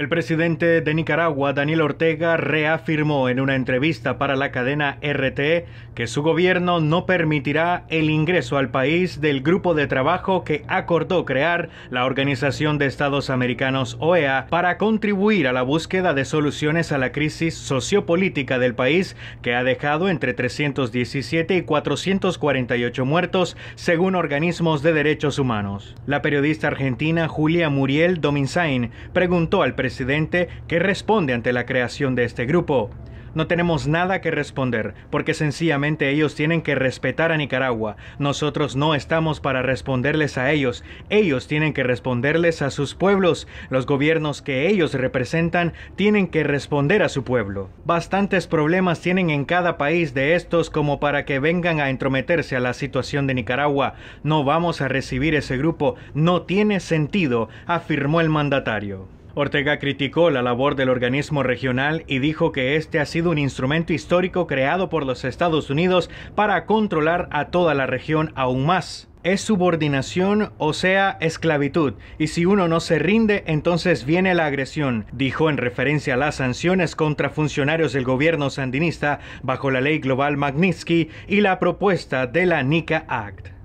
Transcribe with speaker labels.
Speaker 1: El presidente de Nicaragua, Daniel Ortega, reafirmó en una entrevista para la cadena RT e que su gobierno no permitirá el ingreso al país del grupo de trabajo que acordó crear la Organización de Estados Americanos OEA para contribuir a la búsqueda de soluciones a la crisis sociopolítica del país que ha dejado entre 317 y 448 muertos según organismos de derechos humanos. La periodista argentina Julia Muriel Dominzain preguntó al presidente presidente que responde ante la creación de este grupo. No tenemos nada que responder, porque sencillamente ellos tienen que respetar a Nicaragua. Nosotros no estamos para responderles a ellos. Ellos tienen que responderles a sus pueblos. Los gobiernos que ellos representan tienen que responder a su pueblo. Bastantes problemas tienen en cada país de estos como para que vengan a entrometerse a la situación de Nicaragua. No vamos a recibir ese grupo. No tiene sentido, afirmó el mandatario. Ortega criticó la labor del organismo regional y dijo que este ha sido un instrumento histórico creado por los Estados Unidos para controlar a toda la región aún más. Es subordinación, o sea, esclavitud, y si uno no se rinde, entonces viene la agresión, dijo en referencia a las sanciones contra funcionarios del gobierno sandinista bajo la ley global Magnitsky y la propuesta de la NICA Act.